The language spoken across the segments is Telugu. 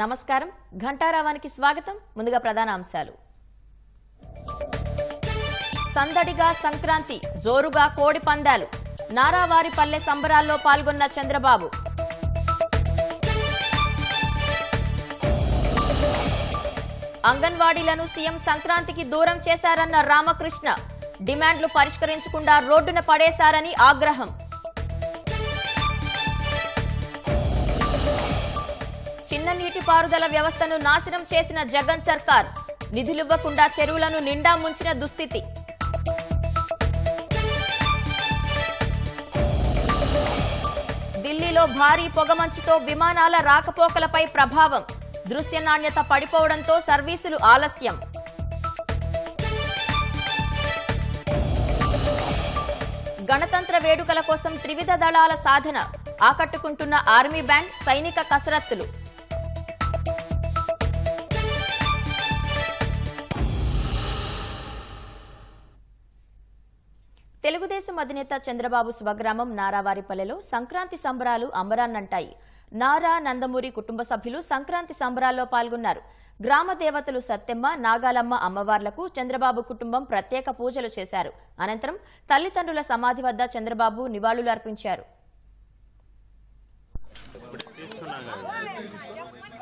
నమస్కారం ఘంటారావానికి స్వాగతం ముందుగా ప్రధాన అంశాలు సందడిగా సంక్రాంతి జోరుగా కోడి పందాలు నారావారిపల్లె సంబరాల్లో పాల్గొన్న చంద్రబాబు అంగన్వాడీలను సీఎం సంక్రాంతికి దూరం చేశారన్న రామకృష్ణ డిమాండ్లు పరిష్కరించకుండా రోడ్డున పడేశారని ఆగ్రహం చిన్న నీటిపారుదల వ్యవస్థను నాశనం చేసిన జగన్ సర్కార్ నిధులివ్వకుండా చెరువులను నిండా ముంచిన దుస్థితి ఢిల్లీలో భారీ పొగమంచుతో విమానాల రాకపోకలపై ప్రభావం దృశ్య నాణ్యత పడిపోవడంతో సర్వీసులు ఆలస్యం గణతంత్ర వేడుకల కోసం త్రివిధ దళాల సాధన ఆకట్టుకుంటున్న ఆర్మీ బ్యాండ్ సైనిక కసరత్తులు అధినేత చంద్రబాబు స్వగ్రామం నారావారిపల్లెలో సంక్రాంతి సంబరాలు అంబరాన్నంటాయి నారా నందమూరి కుటుంబ సభ్యులు సంక్రాంతి సంబరాల్లో పాల్గొన్నారు గ్రామ దేవతలు సత్తెమ్మ నాగాలమ్మ అమ్మవార్లకు చంద్రబాబు కుటుంబం ప్రత్యేక పూజలు చేశారు అనంతరం తల్లిదండ్రుల సమాధి వద్ద చంద్రబాబు నివాళులు అర్పించారు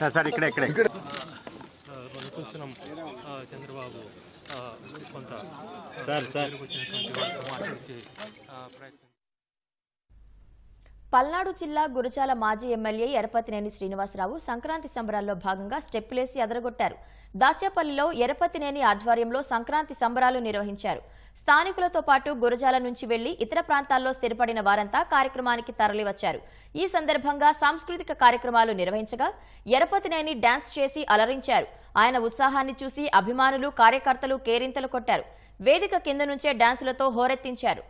సార్ సార్ ఇక్కడ ఇక్కడ మనం చూస్తున్నాం చంద్రబాబు కొంత సార్ సార్ వచ్చినటువంటి ప్రయత్నం పల్నాడు జిల్లా గురజాల మాజీ ఎమ్మెల్యే ఎరపతినేని శ్రీనివాసరావు సంక్రాంతి సంబరాల్లో భాగంగా స్టెప్పులేసి ఎదరగొట్టారు దాచేపల్లిలో ఎరపతినేని ఆధ్వర్యంలో సంక్రాంతి సంబరాలు నిర్వహించారు స్థానికులతో పాటు గురజాల నుంచి వెళ్లి ఇతర ప్రాంతాల్లో స్థిరపడిన వారంతా కార్యక్రమానికి తరలివచ్చారు ఈ సందర్భంగా సాంస్కృతిక కార్యక్రమాలు నిర్వహించగా ఎరపతినేని డాన్స్ చేసి అలరించారు ఆయన ఉత్సాహాన్ని చూసి అభిమానులు కార్యకర్తలు కేరింతలు కొట్టారు వేదిక కింద నుంచే డాన్సులతో హోరెత్తించారు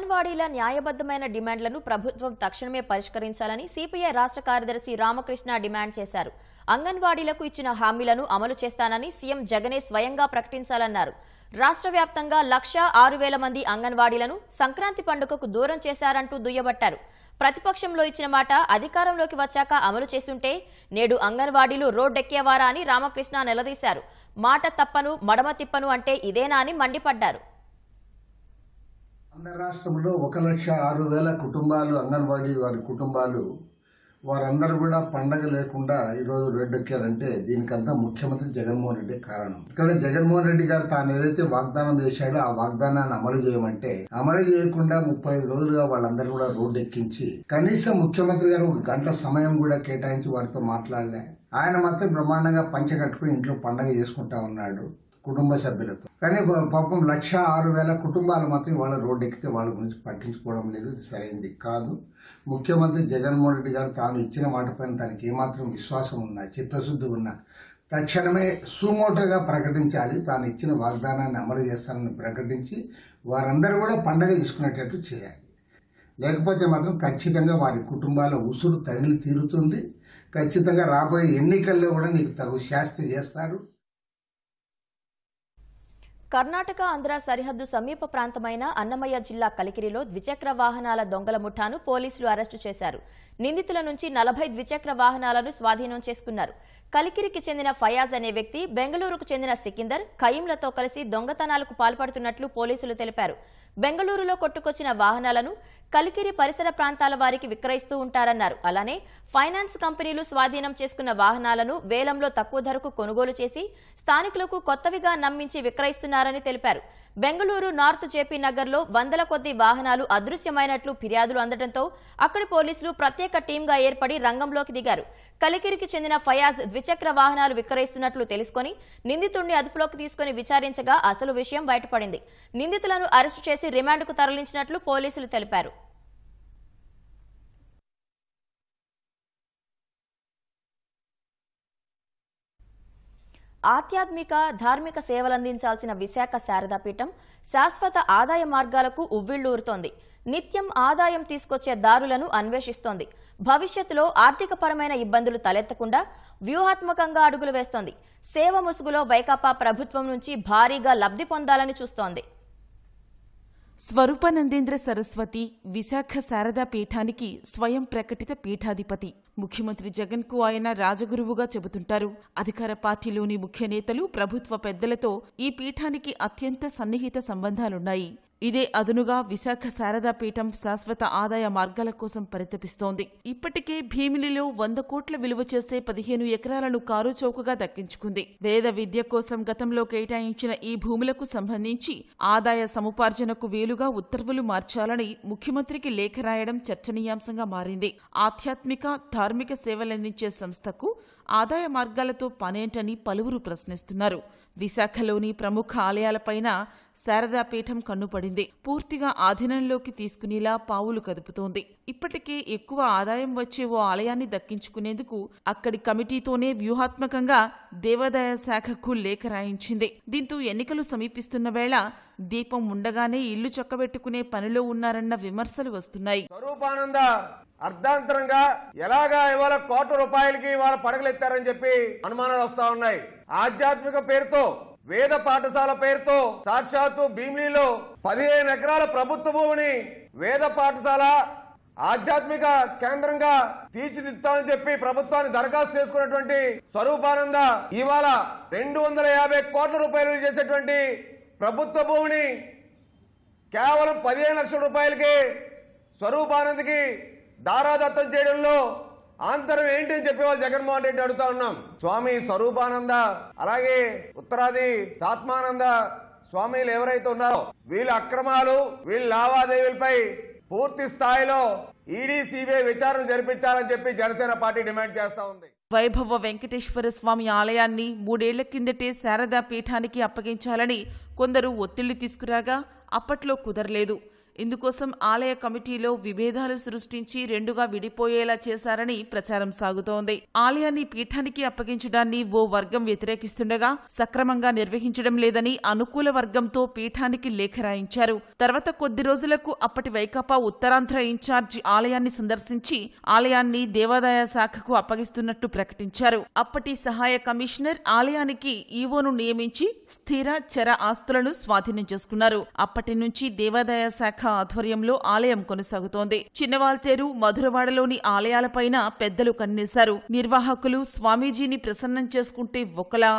అంగన్వాడీల న్యాయబద్దమైన డిమాండ్లను ప్రభుత్వం తక్షణమే పరిష్కరించాలని సిపిఐ రాష్ట్ర కార్యదర్శి రామకృష్ణ డిమాండ్ చేశారు అంగన్వాడీలకు ఇచ్చిన హామీలను అమలు చేస్తానని సీఎం జగనే స్వయంగా ప్రకటించాలన్నారు రాష్ట్ర వ్యాప్తంగా లక్ష ఆరు వేల మంది అంగన్వాడీలను సంక్రాంతి పండుగకు దూరం చేశారంటూ దుయ్యబట్టారు ప్రతిపక్షంలో ఇచ్చిన మాట అధికారంలోకి వచ్చాక అమలు చేస్తుంటే నేడు అంగన్వాడీలు రోడ్డెక్కేవారా అని రామకృష్ణ నిలదీశారు మాట తప్పను మడమ తిప్పను అంటే ఇదేనా అని మండిపడ్డారు ఆంధ్ర రాష్ట్రంలో ఒక లక్ష ఆరు వేల కుటుంబాలు అంగన్వాడీ వారి కుటుంబాలు వారందరూ కూడా పండగ లేకుండా ఈరోజు రోడ్డెక్కారంటే దీనికంతా ముఖ్యమంత్రి జగన్మోహన్ రెడ్డి కారణం ఇక్కడ జగన్మోహన్ రెడ్డి గారు తాను ఏదైతే వాగ్దానం చేశాడో ఆ వాగ్దానాన్ని అమలు చేయమంటే అమలు చేయకుండా ముప్పై రోజులుగా వాళ్ళందరూ కూడా రోడ్డు ఎక్కించి కనీసం ముఖ్యమంత్రి గారు ఒక గంట సమయం కూడా కేటాయించి వారితో మాట్లాడలే ఆయన మాత్రం బ్రహ్మాండంగా పంచ కట్టుకుని ఇంట్లో పండగ చేసుకుంటా ఉన్నాడు కుటుంబ సభ్యులతో కానీ పాపం లక్ష ఆరు వేల కుటుంబాలు మాత్రం వాళ్ళ రోడ్డు ఎక్కితే వాళ్ళ గురించి పట్టించుకోవడం లేదు సరైనది కాదు ముఖ్యమంత్రి జగన్మోహన్ రెడ్డి గారు తాను ఇచ్చిన మాట పైన తనకి ఏమాత్రం విశ్వాసం ఉన్నా చిత్తశుద్ధి ఉన్నా తక్షణమే సుమోటోగా ప్రకటించాలి తాను ఇచ్చిన వాగ్దానాన్ని అమలు చేస్తానని ప్రకటించి వారందరూ కూడా పండగ తీసుకునేటట్టు చేయాలి లేకపోతే మాత్రం ఖచ్చితంగా వారి కుటుంబాల ఉసురు తగిలి తీరుతుంది ఖచ్చితంగా రాబోయే ఎన్నికల్లో కూడా నీకు తగు శాస్తి చేస్తారు కర్ణాటక ఆంధ్ర సరిహద్దు సమీప ప్రాంతమైన అన్నమయ్య జిల్లా కలికిరిలో ద్విచక్ర వాహనాల దొంగల ముఠాను పోలీసులు అరెస్టు చేశారు నిందితుల నుంచి నలభై ద్విచక్ర వాహనాలను స్వాధీనం చేసుకున్నారు కలికిరికి చెందిన ఫయాజ్ అనే వ్యక్తి బెంగళూరుకు చెందిన సికిందర్ ఖయీంలతో కలిసి దొంగతనాలకు పాల్పడుతున్నట్లు పోలీసులు తెలిపారు బెంగళూరులో కొట్టుకొచ్చిన వాహనాలను కలికిరి పరిసర ప్రాంతాల వారికి విక్రయిస్తూ ఉంటారన్నారు అలానే ఫైనాన్స్ కంపెనీలు స్వాధీనం చేసుకున్న వాహనాలను వేలంలో తక్కువ ధరకు కొనుగోలు చేసి స్థానికులకు కొత్తవిగా నమ్మించి విక్రయిస్తున్నారని తెలిపారు బెంగళూరు నార్త్ జేపీ నగర్లో వందల కొద్ది వాహనాలు అదృశ్యమైనట్లు ఫిర్యాదులు అందడంతో అక్కడి పోలీసులు ప్రత్యేక టీంగా ఏర్పడి రంగంలోకి దిగారు కలికిరికి చెందిన ఫయాజ్ ద్విచక్ర వాహనాలు విక్రయిస్తున్నట్లు తెలుసుకుని నిందితుడిని అదుపులోకి తీసుకుని విచారించగా అసలు విషయం బయటపడింది నిందితులను అరెస్టు చేసి రిమాండ్కు తరలించినట్లు పోలీసులు తెలిపారు ఆధ్యాత్మిక ధార్మిక సేవలందించాల్సిన విశాఖ శారదాపీఠం శాశ్వత ఆదాయ మార్గాలకు ఉవ్విళ్లూరుతోంది నిత్యం ఆదాయం తీసుకొచ్చే దారులను అన్వేషిస్తోంది భవిష్యత్తులో ఆర్థికపరమైన ఇబ్బందులు తలెత్తకుండా వ్యూహాత్మకంగా అడుగులు వేస్తోంది సేవ ముసుగులో వైకాపా ప్రభుత్వం నుంచి భారీగా లబ్ధి పొందాలని చూస్తోంది స్వరూపానందేంద్ర సరస్వతి విశాఖ శారదా పీఠానికి స్వయం ప్రకటిత పీఠాధిపతి ముఖ్యమంత్రి జగన్కు ఆయన రాజగురువుగా చెబుతుంటారు అధికార పార్టీలోని ముఖ్య నేతలు ప్రభుత్వ పెద్దలతో ఈ పీఠానికి అత్యంత సన్నిహిత సంబంధాలున్నాయి ఇదే అదునుగా విశాఖ శారదాపీఠం శాశ్వత ఆదాయ మార్గాల కోసం పరితపిస్తోంది ఇప్పటికే భీమిలిలో వంద కోట్ల విలువ చేసే పదిహేను ఎకరాలను కారు చౌకగా దక్కించుకుంది వేద విద్య కోసం గతంలో కేటాయించిన ఈ భూములకు సంబంధించి ఆదాయ సముపార్జనకు వీలుగా ఉత్తర్వులు మార్చాలని ముఖ్యమంత్రికి లేఖ రాయడం చర్చనీయాంశంగా మారింది ఆధ్యాత్మిక ధార్మిక సేవలందించే సంస్థకు ఆదాయ మార్గాలతో పనేంటని పలువురు ప్రశ్నిస్తున్నారు విశాఖలోని ప్రముఖ ఆలయాలపైన శారదాపీఠం కన్నుపడింది పూర్తిగా ఆధీనంలోకి తీసుకునేలా పావులు కదుపుతోంది ఇప్పటికే ఎక్కువ ఆదాయం వచ్చే ఓ ఆలయాన్ని దక్కించుకునేందుకు అక్కడి కమిటీతోనే వ్యూహాత్మకంగా దేవాదాయ శాఖకు లేఖ రాయించింది దీంతో ఎన్నికలు సమీపిస్తున్న వేళ దీపం ఉండగానే ఇల్లు చక్కబెట్టుకునే పనిలో ఉన్నారన్న విమర్శలు వస్తున్నాయి అర్ధాంతరంగా ఎలాగా ఇవాళ కోట్ల రూపాయలకి ఇవాళ పడగలెత్తారని చెప్పి అనుమానాలు వస్తా ఉన్నాయి ఆధ్యాత్మిక పేరుతో వేద పాఠశాల పేరుతో సాక్షాత్తు భీమిలీలో పదిహేను ఎకరాల ప్రభుత్వ భూమిని వేద పాఠశాల ఆధ్యాత్మిక కేంద్రంగా తీర్చిదిద్దామని చెప్పి ప్రభుత్వాన్ని దరఖాస్తు చేసుకున్నటువంటి స్వరూపానంద ఇవాళ రెండు వందల యాభై కోట్ల రూపాయలు చేసేటువంటి ప్రభుత్వ భూమిని కేవలం పదిహేను లక్షల రూపాయలకి స్వరూపానందకి దారాదత్తం చేయడంలో ఆంతరం ఏంటని చెప్పేవాళ్ళు జగన్మోహన్ రెడ్డి అడుగుతా ఉన్నాం స్వామి స్వరూపానంద అలాగే ఉత్తరాది సాత్మానంద స్వామిలు ఎవరైతే ఉన్నారో వీళ్ళ అక్రమాలు వీళ్ళ లావాదేవీలపై పూర్తి స్థాయిలో ఈడీ సిబిఐ విచారణ జరిపించాలని చెప్పి జనసేన పార్టీ డిమాండ్ చేస్తా ఉంది వైభవ వెంకటేశ్వర స్వామి ఆలయాన్ని మూడేళ్ల కిందటే శారదా పీఠానికి అప్పగించాలని కొందరు ఒత్తిళ్లు తీసుకురాగా అప్పట్లో కుదరలేదు ఇందుకోసం ఆలయ కమిటీలో విభేదాలు సృష్టించి రెండుగా విడిపోయేలా చేశారని ప్రచారం సాగుతోంది ఆలయాన్ని పీఠానికి అప్పగించడాన్ని ఓ వర్గం వ్యతిరేకిస్తుండగా సక్రమంగా నిర్వహించడం లేదని అనుకూల వర్గంతో పీఠానికి లేఖ రాయించారు తర్వాత కొద్ది రోజులకు అప్పటి వైకాపా ఉత్తరాంధ్ర ఇన్ఛార్జ్ ఆలయాన్ని సందర్శించి ఆలయాన్ని దేవాదాయ శాఖకు అప్పగిస్తున్నట్టు ప్రకటించారు అప్పటి సహాయ కమిషనర్ ఆలయానికి ఈవోను నియమించి స్థిర చర ఆస్తులను స్వాధీనం చేసుకున్నారు అప్పటి నుంచి దేవాదాయ శాఖ శాఖ ఆధ్వర్యంలో ఆలయం కొనసాగుతోంది చిన్నవాల్తేరు మధురవాడలోని ఆలయాలపైన పెద్దలు కన్నేశారు నిర్వాహకులు స్వామీజీని ప్రసన్నం చేసుకుంటే ఒకలా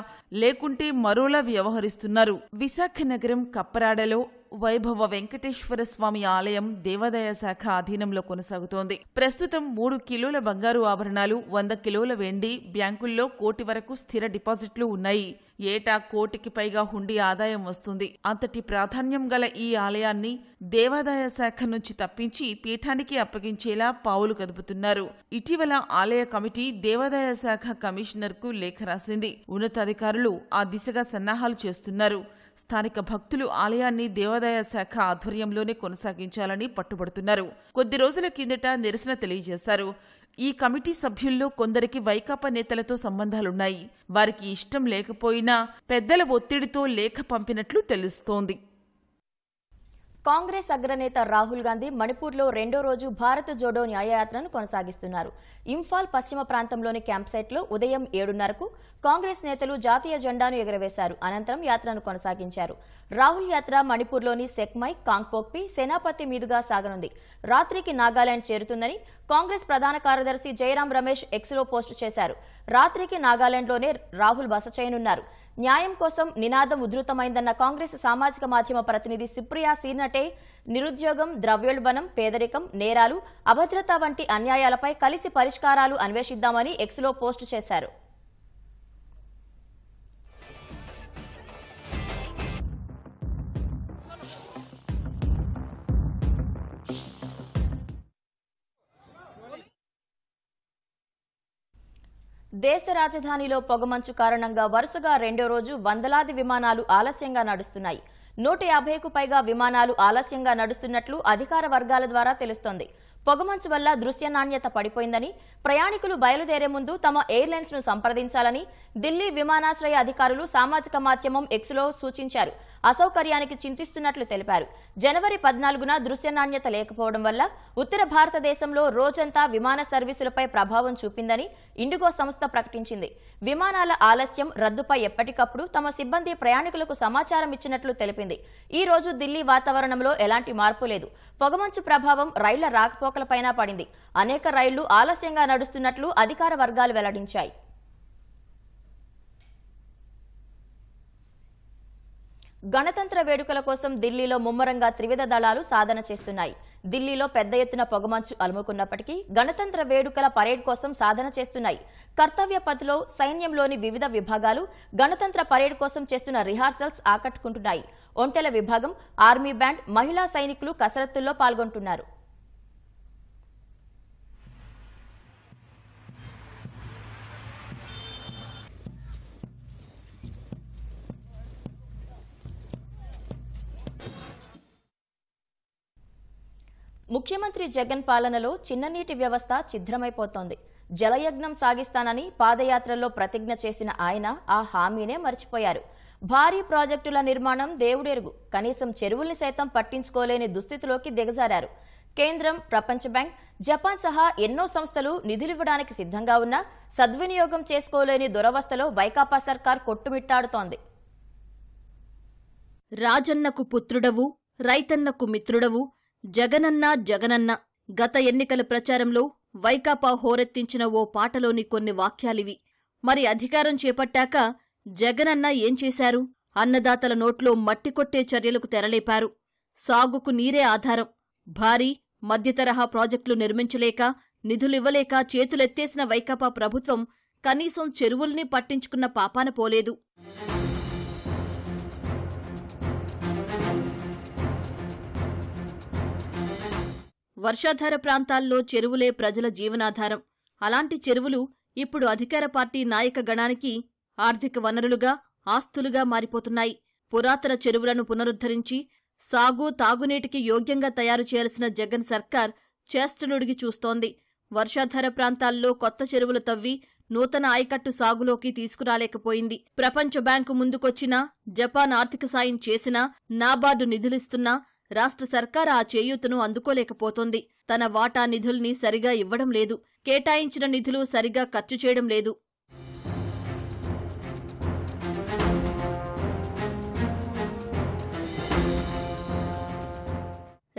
లేకుంటే మరోలా వ్యవహరిస్తున్నారు విశాఖ నగరం కప్పరాడలో వైభవ వెంకటేశ్వర స్వామి ఆలయం దేవాదాయ శాఖ అధీనంలో కొనసాగుతోంది ప్రస్తుతం మూడు కిలోల బంగారు ఆభరణాలు వంద కిలోల వెండి బ్యాంకుల్లో కోటి వరకు స్థిర డిపాజిట్లు ఉన్నాయి ఏటా కోటికి పైగా హుండీ ఆదాయం వస్తుంది అంతటి ప్రాధాన్యం గల ఈ ఆలయాన్ని దేవాదాయ శాఖ నుంచి తప్పించి పీఠానికి అప్పగించేలా పావులు కదుపుతున్నారు ఇటీవల ఆలయ కమిటీ దేవాదాయ శాఖ కమిషనర్కు లేఖ రాసింది ఉన్నతాధికారులు ఆ దిశగా సన్నాహాలు చేస్తున్నారు స్థానిక భక్తులు ఆలయాన్ని దేవాదాయ శాఖ ఆధ్వర్యంలోనే కొనసాగించాలని పట్టుబడుతున్నారు కొద్ది రోజుల కిందట నిరసన తెలియజేశారు ఈ కమిటీ సభ్యుల్లో కొందరికి వైకాపా నేతలతో సంబంధాలున్నాయి వారికి ఇష్టం లేకపోయినా పెద్దల ఒత్తిడితో లేఖ పంపినట్లు తెలుస్తోంది కాంగ్రెస్ అగ్రనేత రాహుల్ గాంధీ మణిపూర్లో రెండో రోజు భారత్ జోడో న్యాయయాత్రను కొనసాగిస్తున్నారు ఇంఫాల్ పశ్చిమ ప్రాంతంలోని క్యాంప్ ఉదయం ఏడున్నరకు కాంగ్రెస్ నేతలు జాతీయ జెండాను ఎగురవేశారు అనంతరం యాత్రను కొనసాగించారు రాహుల్ యాత్ర మణిపూర్లోని సెక్మై కాంగ్పోక్పి సేనాపతి మీదుగా సాగనుంది రాత్రికి నాగాలాండ్ చేరుతుందని కాంగ్రెస్ ప్రధాన కార్యదర్శి జయరాం రమేష్ ఎక్స్లో పోస్టు చేశారు రాత్రికి నాగాలాండ్లోనే రాహుల్ బస చేయనున్నారు న్యాయం కోసం నినాదం ఉధృతమైందన్న కాంగ్రెస్ సామాజిక మాధ్యమ ప్రతినిధి సుప్రియా సీనటే నిరుద్యోగం ద్రవ్యోల్బణం పేదరికం నేరాలు అభద్రత వంటి అన్యాయాలపై కలిసి పరిష్కారాలు అన్వేషిద్దామని ఎక్స్లో పోస్టు చేశారు దేశ రాజధానిలో పొగమంచు కారణంగా వరుసగా రెండో రోజు వందలాది విమానాలు ఆలస్యంగా నడుస్తున్నాయి నూట యాభైకు పైగా విమానాలు ఆలస్యంగా నడుస్తున్నట్లు అధికార వర్గాల ద్వారా తెలుస్తోంది పొగమంచు వల్ల దృశ్య నాణ్యత పడిపోయిందని ప్రయాణికులు బయలుదేరే ముందు తమ ఎయిర్లైన్స్ ను సంప్రదించాలని ఢిల్లీ విమానాశ్రయ అధికారులు సామాజిక మాధ్యమం ఎక్స్లో సూచించారు అసౌకర్యానికి చింతిస్తున్నట్లు తెలిపారు జనవరి పద్నాలుగున దృశ్య నాణ్యత లేకపోవడం వల్ల ఉత్తర భారతదేశంలో రోజంతా విమాన సర్వీసులపై ప్రభావం చూపిందని ఇండిగో సంస్థ ప్రకటించింది విమానాల ఆలస్యం రద్దుపై ఎప్పటికప్పుడు తమ సిబ్బంది ప్రయాణికులకు సమాచారం ఇచ్చినట్లు తెలిపింది ఈ రోజు ఢిల్లీ వాతావరణంలో ఎలాంటి మార్పు లేదు పొగమంచు ప్రభావం రైళ్ల రాకపో రాకపోకలపైన పడింది అనేక రైళ్లు ఆలస్యంగా నడుస్తున్నట్లు అధికార వర్గాలు వెల్లడించాయి గణతంత్ర వేడుకల కోసం ఢిల్లీలో ముమ్మరంగా త్రివిధ దళాలు సాధన చేస్తున్నాయి ఢిల్లీలో పెద్ద ఎత్తున పొగమంచు అలుముకున్నప్పటికీ గణతంత్ర వేడుకల పరేడ్ కోసం సాధన చేస్తున్నాయి కర్తవ్య పథిలో సైన్యంలోని వివిధ విభాగాలు గణతంత్ర పరేడ్ కోసం చేస్తున్న రిహార్సల్స్ ఆకట్టుకుంటున్నాయి ఒంటెల విభాగం ఆర్మీ బ్యాండ్ మహిళా సైనికులు కసరత్తుల్లో పాల్గొంటున్నారు ముఖ్యమంత్రి జగన్ పాలనలో చిన్ననీటి వ్యవస్థ ఛిద్రమైపోతోంది జలయజ్ఞం సాగిస్తానని పాదయాత్రలో ప్రతిజ్ఞ చేసిన ఆయన ఆ హామీనే మర్చిపోయారు భారీ ప్రాజెక్టుల నిర్మాణం దేవుడెరుగు కనీసం చెరువుల్ని సైతం పట్టించుకోలేని దుస్థితిలోకి దిగజారారు కేంద్రం ప్రపంచ బ్యాంక్ జపాన్ సహా ఎన్నో సంస్థలు నిధులివ్వడానికి సిద్ధంగా ఉన్నా సద్వినియోగం చేసుకోలేని దురవస్థలో వైకాపా సర్కార్ కొట్టుమిట్టాడుతోంది రాజన్నకు పుత్రుడవు రైతన్నకు మిత్రుడవు జగనన్న జగనన్న గత ఎన్నికల ప్రచారంలో వైకాపా హోరెత్తించిన ఓ పాటలోని కొన్ని వాక్యాలివి మరి అధికారం చేపట్టాక జగనన్న ఏం చేశారు అన్నదాతల నోట్లో మట్టికొట్టే చర్యలకు తెరలేపారు సాగుకు నీరే ఆధారం భారీ మధ్యతరహా ప్రాజెక్టులు నిర్మించలేక నిధులివ్వలేక చేతులెత్తేసిన వైకాపా ప్రభుత్వం కనీసం చెరువుల్ని పట్టించుకున్న పాపాన పోలేదు వర్షాధార ప్రాంతాల్లో చెరువులే ప్రజల జీవనాధారం అలాంటి చెరువులు ఇప్పుడు అధికార పార్టీ నాయక గణానికి ఆర్థిక వనరులుగా ఆస్తులుగా మారిపోతున్నాయి పురాతన చెరువులను పునరుద్ధరించి సాగు తాగునీటికి యోగ్యంగా తయారు చేయాల్సిన జగన్ సర్కార్ చేష్టనుడిగి చూస్తోంది వర్షాధార ప్రాంతాల్లో కొత్త చెరువులు తవ్వి నూతన ఆయకట్టు సాగులోకి తీసుకురాలేకపోయింది ప్రపంచ బ్యాంకు ముందుకొచ్చినా జపాన్ ఆర్థిక సాయం చేసినా నాబార్డు నిధులిస్తున్నా రాష్ట్ర సర్కార్ ఆ చేయూతను అందుకోలేకపోతోంది తన వాటా నిధుల్ని సరిగా ఇవ్వడం లేదు కేటాయించిన నిధులు సరిగా ఖర్చు చేయడం లేదు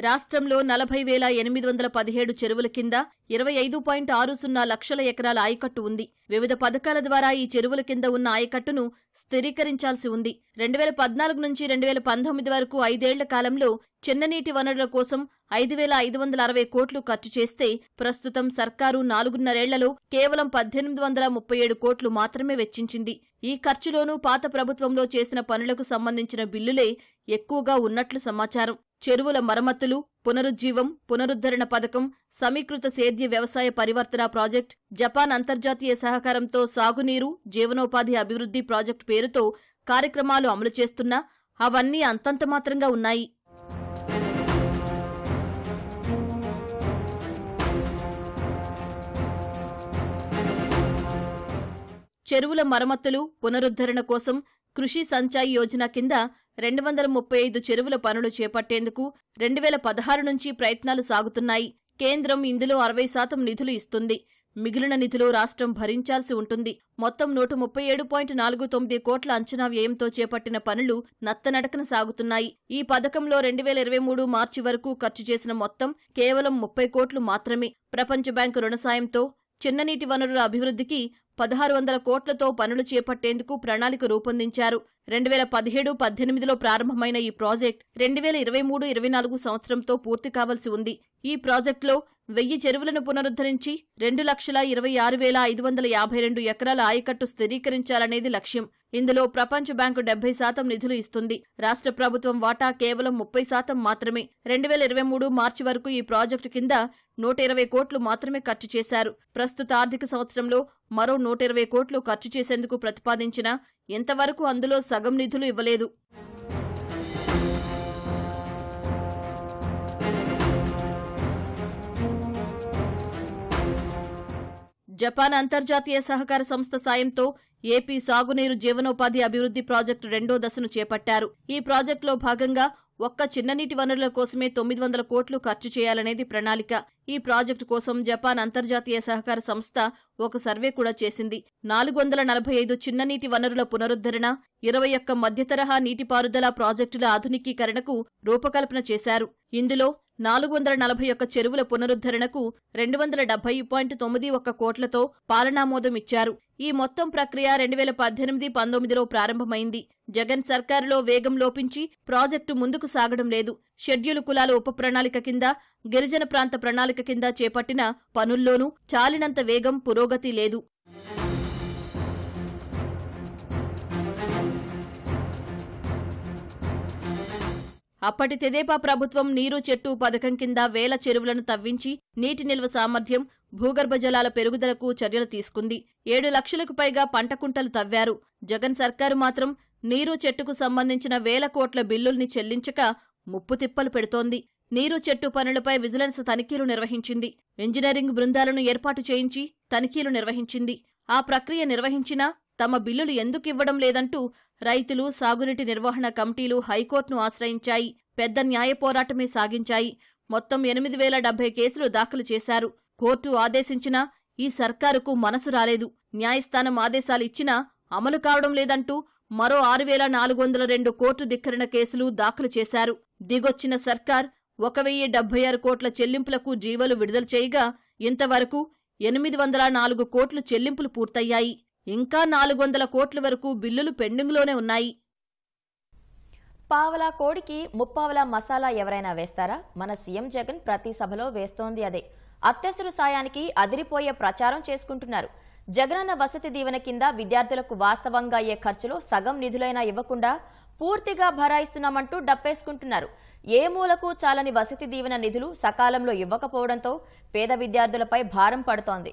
రాష్ట్రంలో నలభై వేల ఎనిమిది వందల పదిహేడు చెరువుల కింద ఇరవై ఐదు పాయింట్ ఆరు సున్నా లక్షల ఎకరాల ఆయకట్టు ఉంది వివిధ పథకాల ద్వారా ఈ చెరువుల కింద ఉన్న ఆయకట్టును స్థిరీకరించాల్సి ఉంది రెండు వేల పద్నాలుగు నుంచి రెండు వేల పంతొమ్మిది వరకు ఐదేళ్ల కాలంలో చిన్ననీటి వనరుల కోసం ఐదు వేల ఐదు వందల అరవై కోట్లు ఖర్చు చేస్తే ప్రస్తుతం సర్కారు నాలుగున్నరేళ్లలో కేవలం పద్దెనిమిది వందల ముప్పై ఏడు కోట్లు మాత్రమే వెచ్చించింది ఈ ఖర్చులోనూ పాత ప్రభుత్వంలో చేసిన పనులకు సంబంధించిన బిల్లులే ఎక్కువగా ఉన్నట్లు సమాచారం చెరువుల మరమ్మతులు పునరుజ్జీవం పునరుద్ధరణ పథకం సమీకృత సేద్య వ్యవసాయ పరివర్తన ప్రాజెక్ట్ జపాన్ అంతర్జాతీయ సహకారంతో సాగునీరు జీవనోపాధి అభివృద్ధి ప్రాజెక్టు పేరుతో కార్యక్రమాలు అమలు చేస్తున్నా అవన్నీ అంతంత మాత్రంగా ఉన్నాయి చెరువుల మరమ్మతులు పునరుద్ధరణ కోసం కృషి సంచాయి యోజన కింద రెండు వందల ముప్పై ఐదు చెరువుల పనులు చేపట్టేందుకు రెండు వేల పదహారు నుంచి ప్రయత్నాలు సాగుతున్నాయి కేంద్రం ఇందులో అరవై శాతం నిధులు ఇస్తుంది మిగిలిన నిధులు రాష్ట్రం భరించాల్సి ఉంటుంది మొత్తం నూట ముప్పై ఏడు పాయింట్ నాలుగు తొమ్మిది కోట్ల అంచనా వ్యయంతో చేపట్టిన పనులు నత్తనడకన సాగుతున్నాయి ఈ పథకంలో రెండు వేల ఇరవై మూడు మార్చి వరకు ఖర్చు చేసిన మొత్తం కేవలం ముప్పై కోట్లు మాత్రమే ప్రపంచ బ్యాంకు రుణ సాయంతో చిన్ననీటి వనరుల అభివృద్ధికి పదహారు వందల కోట్లతో పనులు చేపట్టేందుకు ప్రణాళిక రూపొందించారు రెండు వేల పదిహేడు పద్దెనిమిదిలో ప్రారంభమైన ఈ ప్రాజెక్ట్ రెండు వేల ఇరవై మూడు ఇరవై నాలుగు సంవత్సరంతో పూర్తి కావలసి ఉంది ఈ ప్రాజెక్టులో వెయ్యి చెరువులను పునరుద్ధరించి రెండు లక్షల ఇరవై ఆరు వేల ఐదు వందల యాభై రెండు ఎకరాల ఆయకట్టు స్థిరీకరించాలనేది లక్ష్యం ఇందులో ప్రపంచ బ్యాంకు డెబ్బై శాతం నిధులు ఇస్తుంది రాష్ట్ర ప్రభుత్వం వాటా కేవలం ముప్పై శాతం మాత్రమే రెండు వేల ఇరవై మూడు మార్చి వరకు ఈ ప్రాజెక్టు కింద నూట ఇరవై కోట్లు మాత్రమే ఖర్చు చేశారు ప్రస్తుత ఆర్థిక సంవత్సరంలో మరో నూట ఇరవై కోట్లు ఖర్చు చేసేందుకు ప్రతిపాదించినా ఇంతవరకు అందులో సగం నిధులు ఇవ్వలేదు జపాన్ అంతర్జాతీయ సహకార సంస్థ సాయంతో ఏపీ సాగునీరు జీవనోపాధి అభివృద్ధి ప్రాజెక్టు రెండో దశను చేపట్టారు ఈ ప్రాజెక్టులో భాగంగా ఒక్క చిన్న నీటి వనరుల కోసమే తొమ్మిది వందల కోట్లు ఖర్చు చేయాలనేది ప్రణాళిక ఈ ప్రాజెక్టు కోసం జపాన్ అంతర్జాతీయ సహకార సంస్థ ఒక సర్వే కూడా చేసింది నాలుగు వందల నలభై ఐదు చిన్న నీటి వనరుల పునరుద్ధరణ ఇరవై ఒక్క మధ్యతరహా నీటిపారుదల ప్రాజెక్టుల ఆధునికీకరణకు రూపకల్పన చేశారు ఇందులో నాలుగు వందల నలభై ఒక్క చెరువుల పునరుద్ధరణకు రెండు వందల డెబ్బై పాయింట్ తొమ్మిది ఒక్క కోట్లతో పాలనామోదం ఇచ్చారు ఈ మొత్తం ప్రక్రియ రెండు వేల పద్దెనిమిది పంతొమ్మిదిలో ప్రారంభమైంది జగన్ సర్కారులో వేగం లోపించి ప్రాజెక్టు ముందుకు సాగడం లేదు షెడ్యూల్ కులాల ఉప ప్రణాళిక కింద గిరిజన ప్రాంత ప్రణాళిక కింద చేపట్టిన పనుల్లోనూ చాలినంత వేగం పురోగతి లేదు అప్పటి తెదేపా ప్రభుత్వం నీరు చెట్టు పథకం కింద వేల చెరువులను తవ్వించి నీటి నిల్వ సామర్థ్యం భూగర్భ జలాల పెరుగుదలకు చర్యలు తీసుకుంది ఏడు లక్షలకు పైగా పంటకుంటలు తవ్వారు జగన్ సర్కారు మాత్రం నీరు చెట్టుకు సంబంధించిన వేల కోట్ల బిల్లుల్ని చెల్లించక ముప్పు తిప్పలు పెడుతోంది నీరు చెట్టు పనులపై విజిలెన్స్ తనిఖీలు నిర్వహించింది ఇంజనీరింగ్ బృందాలను ఏర్పాటు చేయించి తనిఖీలు నిర్వహించింది ఆ ప్రక్రియ నిర్వహించినా తమ బిల్లులు ఎందుకు ఇవ్వడం లేదంటూ రైతులు సాగునీటి నిర్వహణ కమిటీలు హైకోర్టును ఆశ్రయించాయి పెద్ద న్యాయ పోరాటమే సాగించాయి మొత్తం ఎనిమిది వేల డెబ్బై కేసులు దాఖలు చేశారు కోర్టు ఆదేశించినా ఈ సర్కారుకు మనసు రాలేదు న్యాయస్థానం ఆదేశాలు ఇచ్చినా అమలు కావడం లేదంటూ మరో ఆరు వేల నాలుగు వందల రెండు కోర్టు ధిక్కరణ కేసులు దాఖలు చేశారు దిగొచ్చిన సర్కార్ ఒక వెయ్యి డెబ్బై ఆరు కోట్ల చెల్లింపులకు జీవలు విడుదల చేయగా ఇంతవరకు ఎనిమిది వందల నాలుగు కోట్లు చెల్లింపులు పూర్తయ్యాయి ఇంకా నాలుగు వందల కోట్ల వరకు బిల్లులు పెండింగ్లోనే ఉన్నాయి పావలా కోడికి ముప్పావల మసాలా ఎవరైనా వేస్తారా మన సీఎం జగన్ ప్రతి సభలో వేస్తోంది అదే అత్యసరు సాయానికి అదిరిపోయే ప్రచారం చేసుకుంటున్నారు జగనన్న వసతి దీవెన కింద విద్యార్థులకు వాస్తవంగా అయ్యే ఖర్చులో సగం నిధులైనా ఇవ్వకుండా పూర్తిగా భరాయిస్తున్నామంటూ డప్పేసుకుంటున్నారు ఏ మూలకు చాలని వసతి దీవెన నిధులు సకాలంలో ఇవ్వకపోవడంతో పేద విద్యార్థులపై భారం పడుతోంది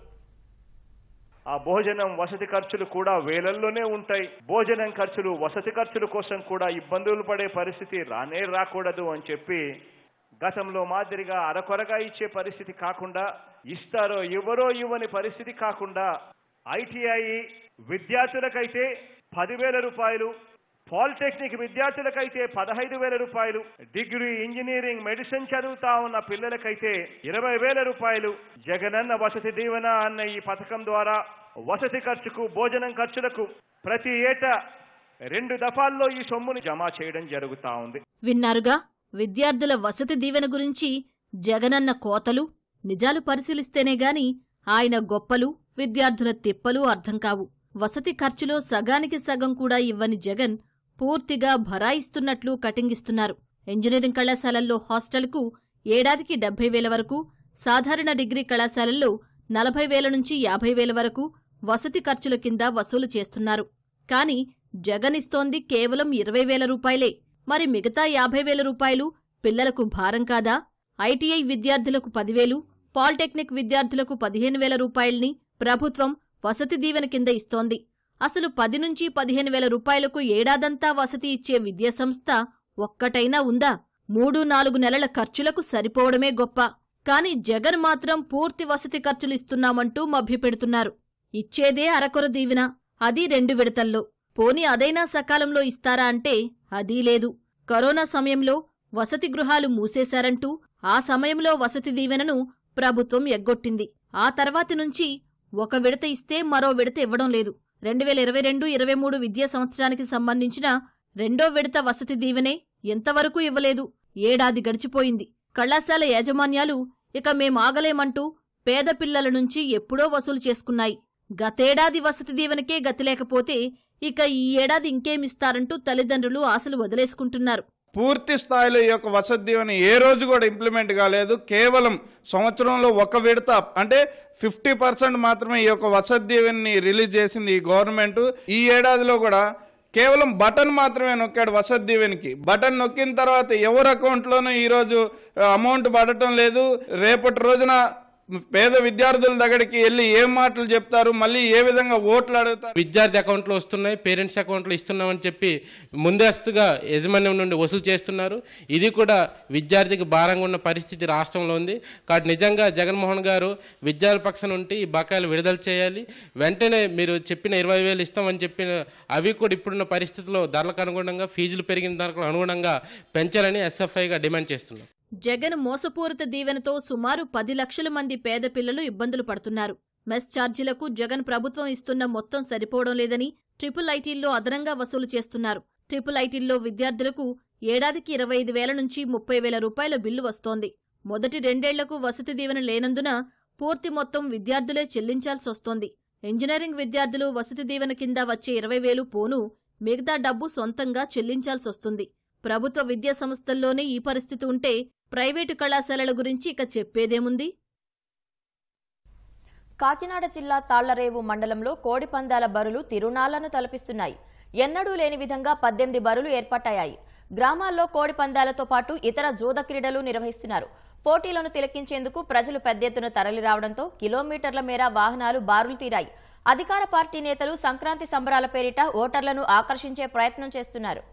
ఆ భోజనం వసతి ఖర్చులు కూడా వేలల్లోనే ఉంటాయి భోజనం ఖర్చులు వసతి ఖర్చుల కోసం కూడా ఇబ్బందులు పడే పరిస్థితి రానే రాకూడదు అని చెప్పి గతంలో మాదిరిగా అరకొరగా ఇచ్చే పరిస్థితి కాకుండా ఇస్తారో ఎవరో ఇవ్వని పరిస్థితి కాకుండా ఐటీఐ విద్యార్థులకైతే పదివేల రూపాయలు పాలిటెక్నిక్ విద్యార్థులకైతే పదహైదు వేల రూపాయలు డిగ్రీ ఇంజనీరింగ్ మెడిసిన్ చదువుతా ఉన్న పిల్లలకైతే ఇరవై వేల రూపాయలు జగనన్న వసతి దీవెన అన్న ఈ పథకం ద్వారా వసతి ఖర్చుకు భోజనం ఖర్చులకు ప్రతి ఏటా రెండు దఫాల్లో ఈ సొమ్మును జమ చేయడం జరుగుతా ఉంది విన్నారుగా విద్యార్థుల వసతి దీవెన గురించి జగనన్న కోతలు నిజాలు పరిశీలిస్తేనే గాని ఆయన గొప్పలు విద్యార్థుల తిప్పలు అర్థం కావు వసతి ఖర్చులో సగానికి సగం కూడా ఇవ్వని జగన్ పూర్తిగా భరాయిస్తున్నట్లు కటింగిస్తున్నారు ఇంజనీరింగ్ కళాశాలల్లో హాస్టల్కు ఏడాదికి డెబ్బై వేల వరకు సాధారణ డిగ్రీ కళాశాలల్లో నలభై వేల నుంచి యాభై వేల వరకు వసతి ఖర్చుల కింద వసూలు చేస్తున్నారు కాని జగనిస్తోంది కేవలం ఇరవై వేల రూపాయలే మరి మిగతా యాభై వేల రూపాయలు పిల్లలకు భారం కాదా ఐటీఐ విద్యార్థులకు పదివేలు పాలిటెక్నిక్ విద్యార్థులకు పదిహేను వేల రూపాయల్ని ప్రభుత్వం వసతి దీవెన కింద ఇస్తోంది అసలు పది నుంచి పదిహేను వేల రూపాయలకు ఏడాదంతా వసతి ఇచ్చే విద్యాసంస్థ ఒక్కటైనా ఉందా మూడు నాలుగు నెలల ఖర్చులకు సరిపోవడమే గొప్ప కాని జగన్ మాత్రం పూర్తి వసతి ఖర్చులిస్తున్నామంటూ మభ్యపెడుతున్నారు ఇచ్చేదే అరకొర దీవెన అది రెండు విడతల్లో పోని అదైనా సకాలంలో ఇస్తారా అంటే అదీ లేదు కరోనా సమయంలో వసతి గృహాలు మూసేశారంటూ ఆ సమయంలో వసతి దీవెనను ప్రభుత్వం ఎగ్గొట్టింది ఆ తర్వాతి నుంచి ఒక విడత ఇస్తే మరో విడత ఇవ్వడం లేదు రెండు వేల ఇరవై రెండు ఇరవై మూడు విద్యా సంవత్సరానికి సంబంధించిన రెండో విడత వసతి దీవెనే ఎంతవరకు ఇవ్వలేదు ఏడాది గడిచిపోయింది కళాశాల యాజమాన్యాలు ఇక మేమాగలేమంటూ పేద పిల్లల నుంచి ఎప్పుడో వసూలు చేసుకున్నాయి గతేడాది వసతి దీవెనకే గతి లేకపోతే ఇక ఈ ఏడాది ఇంకేమిస్తారంటూ తల్లిదండ్రులు ఆశలు వదిలేసుకుంటున్నారు పూర్తి స్థాయిలో ఈ యొక్క వసతి దీవెన ఏ రోజు కూడా ఇంప్లిమెంట్ కాలేదు కేవలం సంవత్సరంలో ఒక విడత అంటే ఫిఫ్టీ పర్సెంట్ మాత్రమే ఈ యొక్క వసతి దీవెనని రిలీజ్ చేసింది ఈ గవర్నమెంట్ ఈ ఏడాదిలో కూడా కేవలం బటన్ మాత్రమే నొక్కాడు వసతి దీవెనికి బటన్ నొక్కిన తర్వాత ఎవరి అకౌంట్లోనూ ఈరోజు అమౌంట్ పడటం లేదు రేపటి రోజున పేద విద్యార్థుల దగ్గరికి వెళ్ళి ఏం మాటలు చెప్తారు మళ్ళీ ఏ విధంగా ఓట్లు అడుగుతారు విద్యార్థి అకౌంట్లు వస్తున్నాయి పేరెంట్స్ అకౌంట్లు ఇస్తున్నామని చెప్పి ముందస్తుగా యజమాన్యం నుండి వసూలు చేస్తున్నారు ఇది కూడా విద్యార్థికి భారంగా ఉన్న పరిస్థితి రాష్ట్రంలో ఉంది కాబట్టి నిజంగా జగన్మోహన్ గారు విద్యార్థి పక్షం ఉంటే ఈ బకాయిలు విడుదల చేయాలి వెంటనే మీరు చెప్పిన ఇరవై వేలు ఇస్తామని చెప్పిన అవి కూడా ఇప్పుడున్న పరిస్థితుల్లో ధరలకు అనుగుణంగా ఫీజులు పెరిగిన ధరకు అనుగుణంగా పెంచాలని ఎస్ఎఫ్ఐగా డిమాండ్ చేస్తున్నాం జగన్ మోసపూరిత దీవెనతో సుమారు పది లక్షల మంది పేద పిల్లలు ఇబ్బందులు పడుతున్నారు మెస్ ఛార్జీలకు జగన్ ప్రభుత్వం ఇస్తున్న మొత్తం సరిపోవడం లేదని ట్రిపుల్ ఐటీల్లో అదనంగా వసూలు చేస్తున్నారు ట్రిపుల్ ఐటీల్లో విద్యార్థులకు ఏడాదికి ఇరవై ఐదు వేల నుంచి ముప్పై వేల రూపాయల బిల్లు వస్తోంది మొదటి రెండేళ్లకు వసతి దీవెన లేనందున పూర్తి మొత్తం విద్యార్థులే చెల్లించాల్సి వస్తోంది ఇంజనీరింగ్ విద్యార్థులు వసతి దీవెన కింద వచ్చే ఇరవై వేలు పోను మిగతా డబ్బు సొంతంగా చెల్లించాల్సొస్తుంది ప్రభుత్వ విద్యా సంస్థల్లోనే ఈ పరిస్థితి ఉంటే ప్రైవేటు కళాశాలల గురించి ఇక చెప్పేదేముంది కాకినాడ జిల్లా తాళ్లరేవు మండలంలో కోడి పందాల బరులు తిరునాళ్లను తలపిస్తున్నాయి ఎన్నడూ లేని విధంగా పద్దెనిమిది బరులు ఏర్పాటయ్యాయి గ్రామాల్లో కోడి పందాలతో పాటు ఇతర జూద క్రీడలు నిర్వహిస్తున్నారు పోటీలను తిలకించేందుకు ప్రజలు పెద్ద ఎత్తున తరలిరావడంతో కిలోమీటర్ల మేర వాహనాలు బారులు తీరాయి అధికార పార్టీ నేతలు సంక్రాంతి సంబరాల పేరిట ఓటర్లను ఆకర్షించే ప్రయత్నం చేస్తున్నారు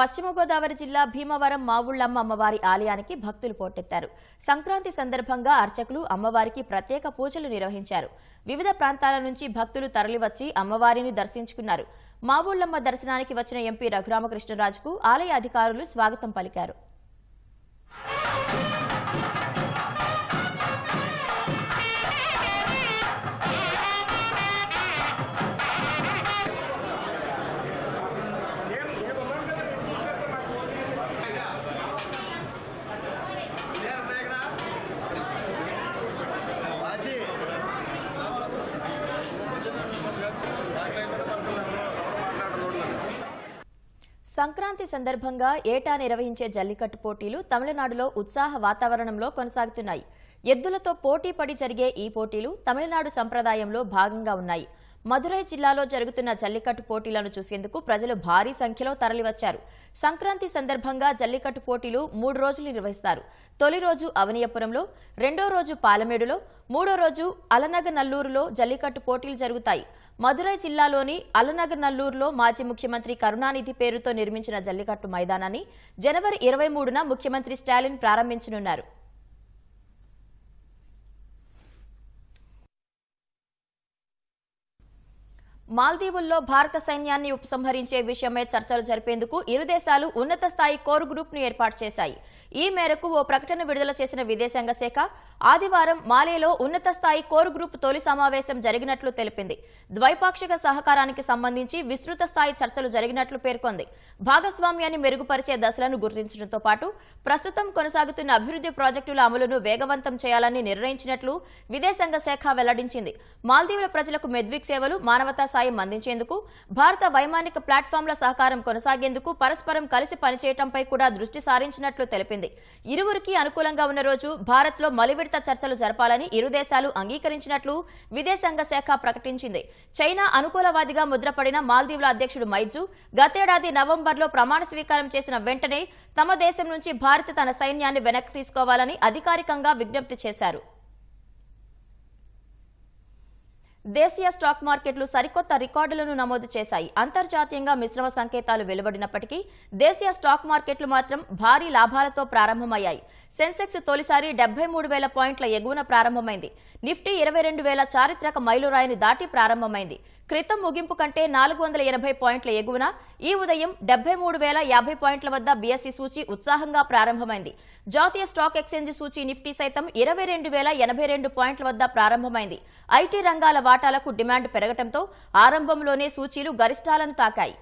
పశ్చిమ గోదావరి జిల్లా భీమవరం మావుళ్లమ్మ అమ్మవారి ఆలయానికి భక్తులు పోటెత్తారు సంక్రాంతి సందర్భంగా అర్చకులు అమ్మవారికి ప్రత్యేక పూజలు నిర్వహించారు వివిధ ప్రాంతాల నుంచి భక్తులు తరలివచ్చి అమ్మవారిని దర్శించుకున్నారు మావుళ్లమ్మ దర్శనానికి వచ్చిన ఎంపీ రఘురామకృష్ణరాజుకు ఆలయ అధికారులు స్వాగతం పలికారు సంక్రాంతి సందర్భంగా ఏటా నిర్వహించే జల్లికట్టు పోటీలు తమిళనాడులో ఉత్సాహ వాతావరణంలో కొనసాగుతున్నాయి ఎద్దులతో పోటీ పడి జరిగే ఈ పోటీలు తమిళనాడు సంప్రదాయంలో భాగంగా ఉన్నాయి మధురై జిల్లాలో జరుగుతున్న జల్లికట్టు పోటీలను చూసేందుకు ప్రజలు భారీ సంఖ్యలో తరలివచ్చారు సంక్రాంతి సందర్భంగా జల్లికట్టు పోటీలు మూడు రోజులు నిర్వహిస్తారు తొలి రోజు అవనియపురంలో రెండో రోజు పాలమేడులో మూడో రోజు అలనగనల్లూరులో జల్లికట్టు పోటీలు జరుగుతాయి మదురై జిల్లాలోని అలనగర్ నల్లూరులో మాజీ ముఖ్యమంత్రి కరుణానిధి పేరుతో నిర్మించిన జల్లికట్టు మైదానాన్ని జనవరి ఇరవై మూడున ముఖ్యమంత్రి స్టాలిన్ ప్రారంభించనున్నారు మాల్దీవుల్లో భారత సైన్యాన్ని ఉపసంహరించే విషయమై చర్చలు జరిపేందుకు ఇరు దేశాలు ఉన్నత స్థాయి కోర్ గ్రూప్ను ఏర్పాటు చేశాయి ఈ మేరకు ఓ ప్రకటన విడుదల చేసిన విదేశాంగ శాఖ ఆదివారం మాలేలో ఉన్నత స్థాయి కోర్ గ్రూప్ తొలి సమావేశం జరిగినట్లు తెలిపింది ద్వైపాక్షిక సహకారానికి సంబంధించి విస్తృత స్థాయి చర్చలు జరిగినట్లు పేర్కొంది భాగస్వామ్యాన్ని మెరుగుపరిచే దశలను గుర్తించడంతో పాటు ప్రస్తుతం కొనసాగుతున్న అభివృద్ధి ప్రాజెక్టుల అమలును వేగవంతం చేయాలని నిర్ణయించినట్లు విదేశాంగ శాఖ వెల్లడించింది మాల్దీవుల ప్రజలకు మెద్విక్ సేవలు మానవతా సహాయం అందించేందుకు భారత వైమానిక ప్లాట్ఫామ్ల సహకారం కొనసాగేందుకు పరస్పరం కలిసి పనిచేయడంపై కూడా దృష్టి సారించినట్లు తెలిపింది ఇరువురికి అనుకూలంగా ఉన్న రోజు భారత్లో మలివిడత చర్చలు జరపాలని ఇరు దేశాలు అంగీకరించినట్లు విదేశాంగ శాఖ ప్రకటించింది చైనా అనుకూలవాదిగా ముద్రపడిన మాల్దీవుల అధ్యక్షుడు మైజు గతేడాది నవంబర్లో ప్రమాణ స్వీకారం చేసిన వెంటనే తమ దేశం నుంచి భారత్ తన సైన్యాన్ని వెనక్కి తీసుకోవాలని అధికారికంగా విజ్ఞప్తి చేశారు దేశీయ స్టాక్ మార్కెట్లు సరికొత్త రికార్డులను నమోదు చేశాయి అంతర్జాతీయంగా మిశ్రమ సంకేతాలు వెలువడినప్పటికీ దేశీయ స్టాక్ మార్కెట్లు మాత్రం భారీ లాభాలతో ప్రారంభమయ్యాయి సెన్సెక్స్ తొలిసారి డెబ్బై మూడు వేల పాయింట్ల ఎగువన ప్రారంభమైంది నిఫ్టీ ఇరవై రెండు వేల చారిత్రక మైలురాయిని దాటి ప్రారంభమైంది క్రితం ముగింపు కంటే నాలుగు వందల ఎనభై పాయింట్ల ఎగువన ఈ ఉదయం డెబ్బై మూడు వేల యాభై పాయింట్ల వద్ద బీఎస్సీ సూచి ఉత్సాహంగా ప్రారంభమైంది జాతీయ స్టాక్ ఎక్స్చేంజ్ సూచి నిఫ్టీ సైతం ఇరవై రెండు వేల ఎనభై రెండు పాయింట్ల వద్ద ప్రారంభమైంది ఐటీ రంగాల వాటాలకు డిమాండ్ పెరగడంతో ఆరంభంలోనే సూచీలు గరిష్టాలను తాకాయి